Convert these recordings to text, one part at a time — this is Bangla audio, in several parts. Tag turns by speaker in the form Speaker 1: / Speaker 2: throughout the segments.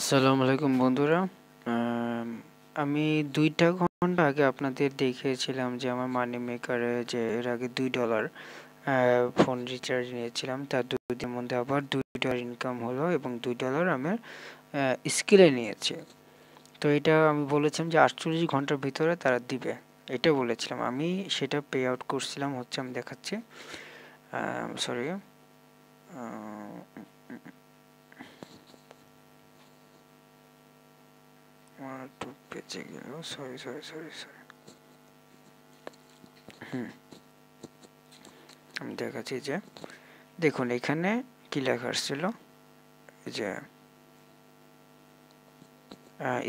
Speaker 1: আসসালামু আলাইকুম বন্ধুরা আমি দুইটা ঘন্টা আগে আপনাদের দেখিয়েছিলাম যে আমার মানি মেকারে যে এর আগে দুই ডলার ফোন রিচার্জ নিয়েছিলাম তার দুদিনের মধ্যে আবার দুই ডলার ইনকাম হলো এবং দুই ডলার আমার স্কিলে নিয়েছে তো এটা আমি বলেছিলাম যে আটচল্লিশ ঘন্টার ভিতরে তারা দিবে এটা বলেছিলাম আমি সেটা পে আউট করছিলাম হচ্ছে আমি দেখাচ্ছি সরি আমার তো বেঁচে গেল সরি সরি সরি সরি হুম আমি দেখাচ্ছি যে দেখুন এখানে কী লেখা আসছিল যে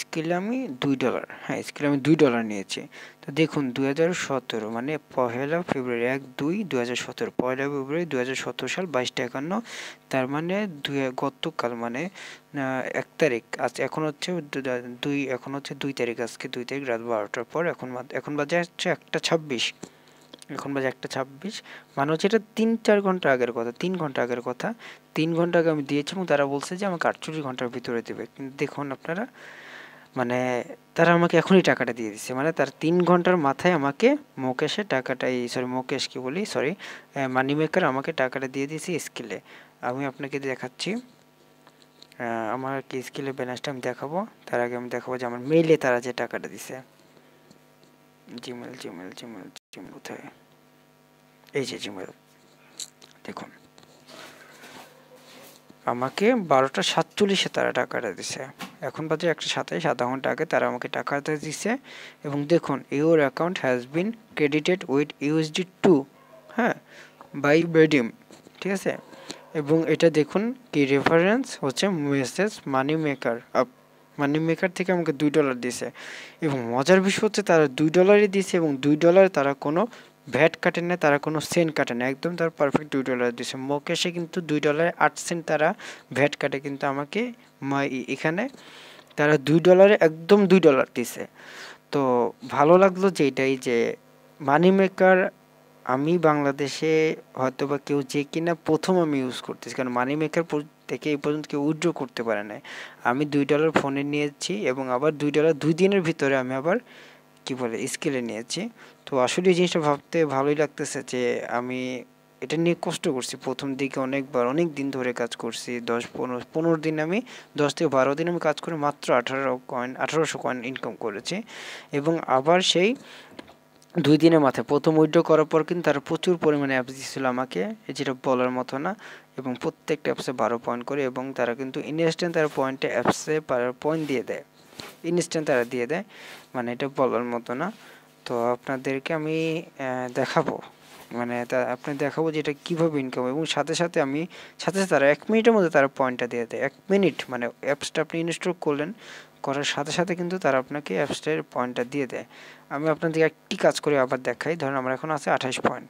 Speaker 1: স্কেলে আমি দুই ডলার হ্যাঁ স্কেলে আমি দুই ডলার নিয়েছি তো দেখুন দু সতেরো মানে পহেলা ফেব্রুয়ারি এক দুই দু হাজার সতেরো পয়লা ফেব্রুয়ারি দু হাজার সতেরো সাল বাইশটা একান্ন তার মানে দু গতকাল মানে এক তারিখ আজ এখন হচ্ছে দুই এখন হচ্ছে দুই তারিখ আজকে দুই তারিখ রাত বারোটার পর এখন এখন বাজে হচ্ছে একটা ছাব্বিশ এখন বাজে একটা ছাব্বিশ মানে হচ্ছে এটা তিন চার ঘন্টা আগের কথা তিন ঘন্টা আগের কথা তিন ঘন্টা আগে আমি দিয়েছি এবং তারা বলছে যে আমাকে আটচল্লিশ ঘন্টার ভিতরে দেবে কিন্তু দেখুন আপনারা মানে তারা আমাকে এখনই টাকাটা দিয়ে দিচ্ছে মানে তার তিন ঘন্টার মাথায় আমাকে মুকেশের টাকাটা এই সরি মুকেশ কি বলি সরি মানি মেকার আমাকে টাকাটা দিয়ে দিয়েছে স্কেলে আমি আপনাকে দেখাচ্ছি আমার কি স্কেলের ব্যালেন্সটা আমি দেখাবো তার আগে আমি দেখাবো যে আমার মেইলে তারা যে টাকাটা দিছে জিমেল জিমেল জিমেল জিমেল কোথায় এই যে জিমেল দেখুন আমাকে বারোটা সাতচল্লিশে তারা টাকাটা দিছে এখন বাজে একটা সাতাইশ আধা ঘন্টা আগে তারা আমাকে টাকাটা দিছে এবং দেখুন your account has been credited with USD two হ্যাঁ বাই বেডিম ঠিক আছে এবং এটা দেখুন কি রেফারেন্স হচ্ছে message money maker app money maker থেকে আমাকে দুই ডলার দিছে এবং মজার বিষয় হচ্ছে তারা দুই ডলারই দিছে এবং দুই ডলার তারা কোনো ভ্যাট কাটে না তারা কোনো সেন্ট কাটে না একদম তারা পারফেক্ট দুই ডলার দিয়েছে মকেশে কিন্তু দুই ডলার আট সেন্ট তারা ভ্যাট কাটে কিন্তু আমাকে এখানে তারা দুই ডলারে একদম দুই ডলার দিছে তো ভালো লাগলো যে এটাই যে মানি মেকার আমি বাংলাদেশে হয়তো বা কেউ যে কিনা প্রথম আমি ইউজ করতেছি কারণ মানি মেকার থেকে এই পর্যন্ত কেউ উইড্রো করতে পারে না আমি দুই ডলার ফোনে নিয়েছি এবং আবার দুই ডলার দুই দিনের ভিতরে আমি আবার কি বলে স্কেলে নিয়েছি তো আসলে এই জিনিসটা ভাবতে ভালোই লাগতেছে যে আমি এটা নিয়ে কষ্ট করছি প্রথম দিকে অনেকবার অনেক দিন ধরে কাজ করছি দশ পনেরো পনেরো দিন আমি দশ থেকে বারো দিন আমি কাজ করে মাত্র আঠারো কয়েন আঠারোশো কয়েন ইনকাম করেছি এবং আবার সেই দুই দিনের মাথায় প্রথম উইড্রো করার পর কিন্তু তারা প্রচুর পরিমাণে অ্যাপস দিয়েছিলো আমাকে যেটা বলার মতো না এবং প্রত্যেকটা অ্যাপসে বারো পয়েন্ট করে এবং তারা কিন্তু ইনস্ট্যান্ট তারা পয়েন্টে অ্যাপসে পয়েন্ট দিয়ে দেয় ইনস্ট্যান্ট তারা দিয়ে দেয় মানে এটা বলার মতো না তো আপনাদেরকে আমি দেখাবো মানে আপনি দেখাবো যে এটা কীভাবে ইনকাম এবং সাথে সাথে আমি সাথে সাথে তারা এক মিনিটের মধ্যে তারা পয়েন্টটা দিয়ে দেয় এক মিনিট মানে অ্যাপসটা আপনি ইনস্টল করলেন করার সাথে সাথে কিন্তু তারা আপনাকে অ্যাপসটার পয়েন্টটা দিয়ে দেয় আমি আপনাদেরকে একটি কাজ করে আবার দেখাই ধরুন আমার এখন আছে আঠাশ পয়েন্ট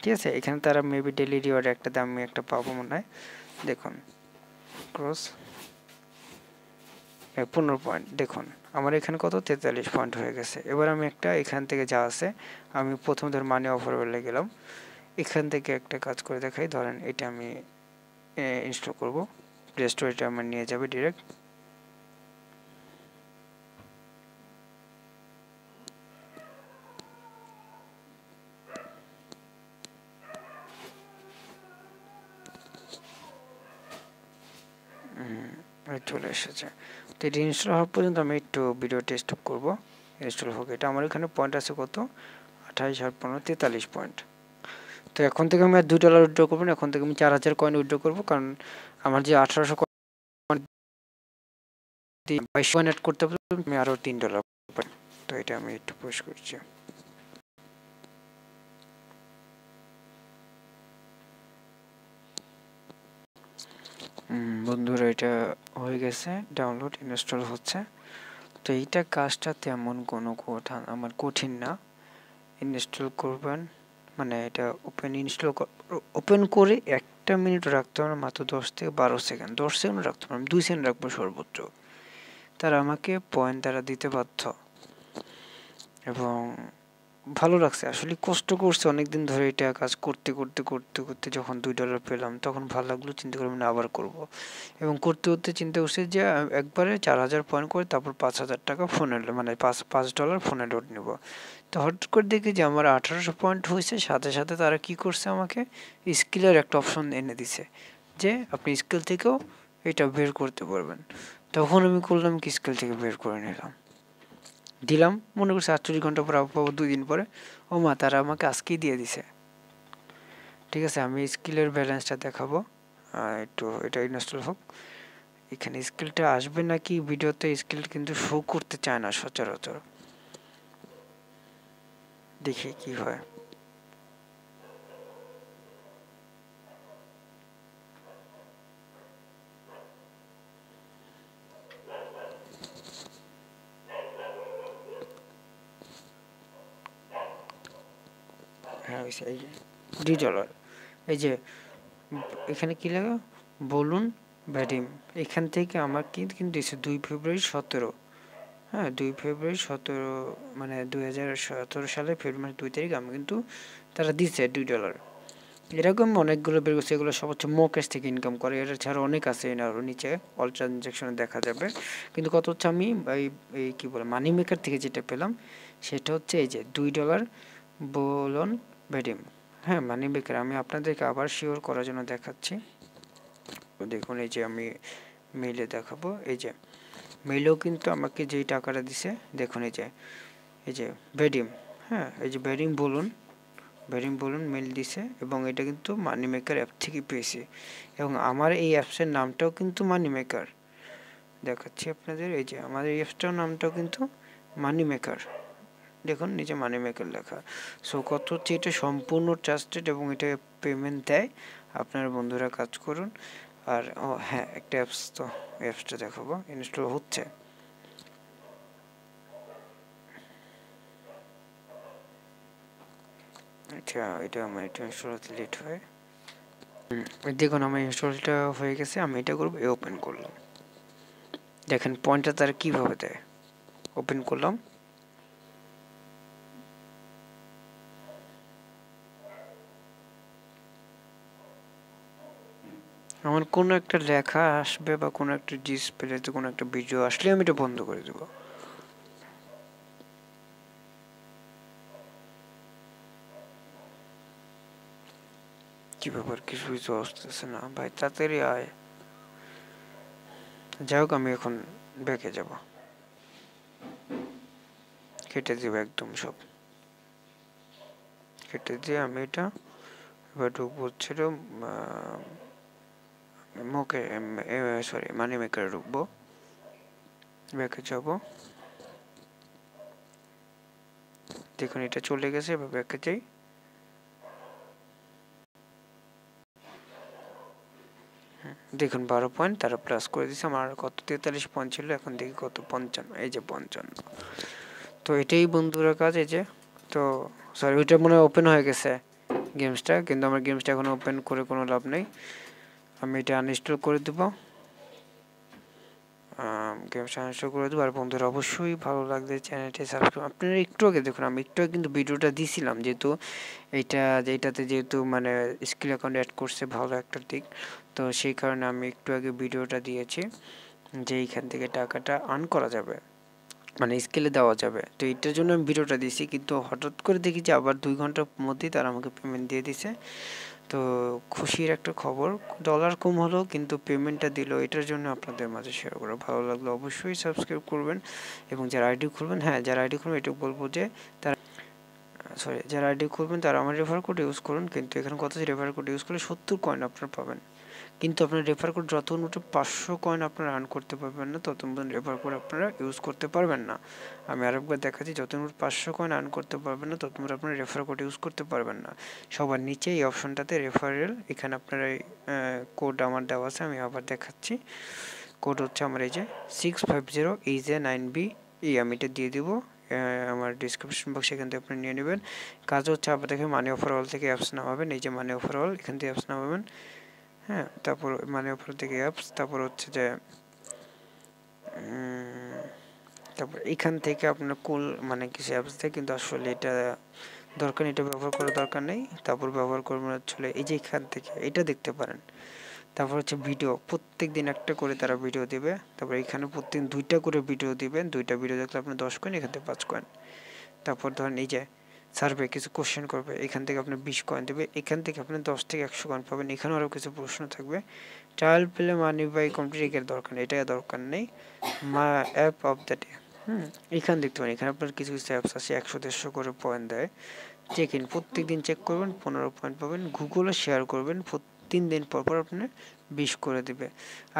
Speaker 1: ঠিক আছে এখানে তারা মেবি ডেলি রিওয়ার্ড একটা দামি একটা পাবো মনে হয় দেখুন ক্রস পনেরো পয়েন্ট দেখুন আমার এখানে কত তেতাল্লিশ পয়েন্ট হয়ে গেছে এবার আমি একটা এখান থেকে যা আছে আমি প্রথম ধর মানি অফার বলে গেলাম এখান থেকে একটা কাজ করে দেখাই ধরেন এটা আমি ইনস্টল করবো প্লে স্টোর এটা আমার নিয়ে যাবে ডিরেক্ট এখানে চলে এসেছে তো এটি ইনস্টল হওয়ার পর্যন্ত আমি একটু ভিডিও টেস্ট করব ইনস্টল হোক এটা আমার এখানে পয়েন্ট আছে কত আঠাইশ হাজার পনেরো তেতাল্লিশ পয়েন্ট তো এখন থেকে আমি আর দুই ডলার উইড্রো করবো না এখন থেকে আমি চার হাজার কয়েন উইড্রো করবো কারণ আমার যে আঠারোশো কয়েন বাইশ কয়েন অ্যাড করতে পারবো আমি আরও তিন ডলার তো এটা আমি একটু পোস্ট করছি বন্ধুরা এটা হয়ে গেছে ডাউনলোড ইনস্টল হচ্ছে তো এইটা কাজটা তেমন কোনো কঠিন আমার কঠিন না ইনস্টল করবেন মানে এটা ওপেন ইনস্টল ওপেন করে একটা মিনিট রাখতে হবে মাত্র দশ থেকে বারো সেকেন্ড দশ সেকেন্ড রাখতে পারেন দুই সেকেন্ড রাখবো সর্বোচ্চ তারা আমাকে পয়েন্ট তারা দিতে বাধ্য এবং ভালো লাগছে আসলে কষ্ট করছে অনেক দিন ধরে এটা কাজ করতে করতে করতে করতে যখন দুই ডলার পেলাম তখন ভালো লাগলো চিন্তা করলাম না আবার করব এবং করতে করতে চিন্তা করছে যে একবারে চার হাজার পয়েন্ট করে তারপর পাঁচ হাজার টাকা ফোনে মানে পাঁচ পাঁচ ডলার ফোনে লোড নেব তো হঠাৎ করে দেখি যে আমার আঠারোশো পয়েন্ট হয়েছে সাথে সাথে তারা কি করছে আমাকে স্কিলের একটা অপশন এনে দিছে যে আপনি স্কিল থেকেও এটা বের করতে পারবেন তখন আমি করলাম কি স্কিল থেকে বের করে নিলাম দিলাম মনে করছি আটচল্লিশ ঘন্টা পর আবার পাবো দুই দিন পরে ও মা তারা আমাকে আজকেই দিয়ে দিছে ঠিক আছে আমি স্কিলের ব্যালেন্সটা দেখাবো একটু এটা ইনস্টল হোক এখানে স্কিলটা আসবে নাকি ভিডিওতে স্কিল কিন্তু শো করতে চায় না সচরাচর দেখি কি হয় হয়েছে এই যে ডিজল অয়েল এই যে এখানে কী লাগে বলুন ব্যাডিম এখান থেকে আমার কিন্তু কিন্তু দিয়েছে দুই ফেব্রুয়ারি সতেরো হ্যাঁ দুই ফেব্রুয়ারি সতেরো মানে দুই হাজার সতেরো সালে ফেব্রুয়ারি মানে দুই তারিখ আমি কিন্তু তারা দিছে দুই ডলার এরকম অনেকগুলো বের করছে এগুলো সব হচ্ছে মোকেশ থেকে ইনকাম করে এটা ছাড়া অনেক আছে এনার নিচে অল ট্রানজ্যাকশনে দেখা যাবে কিন্তু কত হচ্ছে আমি এই এই কী বলে মানি মেকার থেকে যেটা পেলাম সেটা হচ্ছে এই যে দুই ডলার বোলন ভেডিম হ্যাঁ মানি বেকার আমি আপনাদেরকে আবার শিওর করার জন্য দেখাচ্ছি দেখুন এই যে আমি মেলে দেখাবো এই যে মেলেও কিন্তু আমাকে যেই টাকাটা দিছে দেখুন এই যে এই যে ভেডিম হ্যাঁ এই যে ভেডিম বলুন ভেডিম বলুন মেল দিছে এবং এটা কিন্তু মানি মেকার অ্যাপ থেকে পেয়েছি এবং আমার এই অ্যাপসের নামটাও কিন্তু মানি মেকার দেখাচ্ছি আপনাদের এই যে আমাদের এই অ্যাপসটার নামটাও কিন্তু মানি মেকার দেখুন নিচে মানি মেকার লেখা সো কত হচ্ছে এটা সম্পূর্ণ ট্রাস্টেড এবং এটা পেমেন্ট দেয় আপনার বন্ধুরা কাজ করুন আর ও হ্যাঁ একটা অ্যাপস তো অ্যাপসটা দেখাবো ইনস্টল হচ্ছে আচ্ছা এটা আমার এটা ইনস্টল হতে লেট হয় দেখুন আমার ইনস্টলটা হয়ে গেছে আমি এটা করবো এ ওপেন করলাম দেখেন পয়েন্টটা তার কীভাবে দেয় ওপেন করলাম আমার কোনো একটা লেখা আসবে বা কোনো একটা জিস ডিসপ্লেতে কোনো একটা ভিডিও আসলে আমি এটা বন্ধ করে দেবো কি ব্যাপার কিছুই তো আসতেছে না ভাই তাড়াতাড়ি আয় যাই হোক আমি এখন বেঁকে যাব কেটে দিব একদম সব কেটে দিয়ে আমি এটা এবার ঢুকবো হচ্ছিল মুখে সরি মানি মেকার ঢুকবো ব্যাকে যাব দেখুন এটা চলে গেছে এবার ব্যাকে যাই দেখুন বারো পয়েন্ট তারা প্লাস করে দিয়েছে আমার কত তেতাল্লিশ পয়েন্ট ছিল এখন দেখি কত পঞ্চান্ন এই যে পঞ্চান্ন তো এটাই বন্ধুরা কাজ এই যে তো সরি ওইটা মনে হয় ওপেন হয়ে গেছে গেমসটা কিন্তু আমার গেমসটা এখন ওপেন করে কোনো লাভ নেই আমি এটা আনইনস্টল করে দেবো গেম আনইনস্টল করে দেবো আর বন্ধুরা অবশ্যই ভালো লাগলে চ্যানেলটি সাবস্ক্রাইব আপনারা একটু আগে দেখুন আমি একটু আগে কিন্তু ভিডিওটা দিয়েছিলাম যেহেতু এটা এটাতে যেহেতু মানে স্কিল অ্যাকাউন্ট অ্যাড করছে ভালো একটা দিক তো সেই কারণে আমি একটু আগে ভিডিওটা দিয়েছি যে এইখান থেকে টাকাটা আর্ন করা যাবে মানে স্কেলে দেওয়া যাবে তো এটার জন্য আমি ভিডিওটা দিয়েছি কিন্তু হঠাৎ করে দেখি যে আবার দুই ঘন্টার মধ্যেই তারা আমাকে পেমেন্ট দিয়ে দিছে তো খুশির একটা খবর ডলার কম হলো কিন্তু পেমেন্টটা দিল এটার জন্য আপনাদের মাঝে শেয়ার করা ভালো লাগলো অবশ্যই সাবস্ক্রাইব করবেন এবং যারা আইডি খুলবেন হ্যাঁ যারা আইডি খুলবেন এটুকু বলবো যে তারা সরি যারা আইডি খুলবেন তারা আমার রেফার কোড ইউজ করুন কিন্তু এখানে কত রেফার কোড ইউজ করলে সত্তর কয়েন আপনারা পাবেন কিন্তু আপনার রেফার কোড যত নোটে পাঁচশো কয়েন আপনারা আর্ন করতে পারবেন না তত নতুন রেফার কোড আপনারা ইউজ করতে পারবেন না আমি আরেকবার দেখাচ্ছি যত নোট পাঁচশো কয়েন আর্ন করতে পারবেন না তত নোট আপনারা রেফার কোড ইউজ করতে পারবেন না সবার নিচে এই অপশনটাতে রেফারেল এখানে আপনারা কোড আমার দেওয়া আছে আমি আবার দেখাচ্ছি কোড হচ্ছে আমার এই যে সিক্স ফাইভ জিরো এই যে নাইন বি এই আমি এটা দিয়ে দিব আমার ডিসক্রিপশন বক্সে এখান থেকে আপনি নিয়ে নেবেন কাজ হচ্ছে আবার দেখে মানি অফার অল থেকে অ্যাপস নামাবেন এই যে মানি অফার অল এখান থেকে অ্যাপস নামাবেন হ্যাঁ তারপর মানে ওপর দিকে অ্যাপস তারপর হচ্ছে যে তারপর এখান থেকে আপনার কুল মানে কিছু অ্যাপস দেয় কিন্তু আসলে এটা দরকার এটা ব্যবহার করার দরকার নেই তারপর ব্যবহার করবেন আসলে এই যে এখান থেকে এটা দেখতে পারেন তারপর হচ্ছে ভিডিও প্রত্যেক দিন একটা করে তারা ভিডিও দিবে তারপর এখানে প্রত্যেক দুইটা করে ভিডিও দিবেন দুইটা ভিডিও দেখলে আপনি দশ কয়েন এখান থেকে পাঁচ কয়েন তারপর ধরেন এই যে সার্ভে কিছু কোশ্চেন করবে এখান থেকে আপনার বিশ কয়েন দেবে এখান থেকে আপনার দশ থেকে একশো কয়েন পাবেন এখানে আরও কিছু প্রশ্ন থাকবে ট্রায়াল পেলে মানি বাই কম্পিউটার দরকার নেই এটা দরকার নেই মা অ্যাপ অফ দ্য ডে হুম এখানে দেখতে পারেন এখানে আপনার কিছু কিছু অ্যাপস আছে একশো দেড়শো করে পয়েন্ট দেয় চেক ইন প্রত্যেক দিন চেক করবেন পনেরো পয়েন্ট পাবেন গুগলে শেয়ার করবেন তিন দিন পর পর আপনার বিশ করে দিবে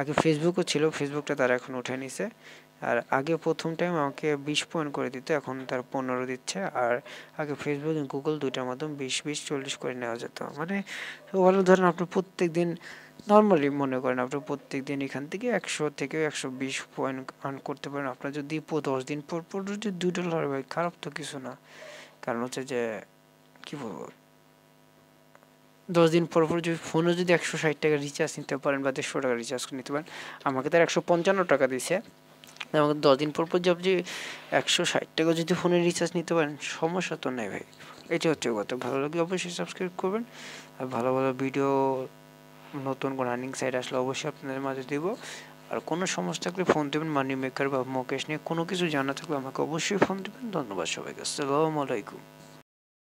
Speaker 1: আগে ফেসবুকও ছিল ফেসবুকটা তারা এখন উঠে নিছে আর আগে প্রথম টাইম আমাকে বিশ পয়েন্ট করে দিত এখন তার পনেরো দিচ্ছে আর আগে ফেসবুক গুগল দুইটার মাধ্যমে বিশ বিশ চল্লিশ করে নেওয়া যেত মানে ওভারঅল ধরেন আপনি প্রত্যেক দিন নর্মালি মনে করেন আপনি প্রত্যেক দিন এখান থেকে একশো থেকে একশো বিশ পয়েন্ট আর্ন করতে পারেন আপনার যদি দশ দিন পর পর যদি দুই লড়াই হয় খারাপ তো কিছু না কারণ হচ্ছে যে কী বলবো দশ দিন পর পর যদি ফোনে যদি একশো ষাট টাকা রিচার্জ নিতে পারেন বা দেড়শো টাকা রিচার্জ নিতে পারেন আমাকে তার একশো পঞ্চান্ন টাকা দিয়েছে আমাকে দশ দিন পর পর যে আপনি একশো ষাট টাকা যদি ফোনের রিচার্জ নিতে পারেন সমস্যা তো নেই ভাই এটি হচ্ছে কথা ভালো লাগলে অবশ্যই সাবস্ক্রাইব করবেন আর ভালো ভালো ভিডিও নতুন কোনো রানিং সাইট আসলে অবশ্যই আপনাদের মাঝে দেব আর কোনো সমস্যা থাকলে ফোন দেবেন মানি মেকার বা মুকেশ নিয়ে কোনো কিছু জানা থাকলে আমাকে অবশ্যই ফোন দেবেন ধন্যবাদ সবাইকে আসসালামু আলাইকুম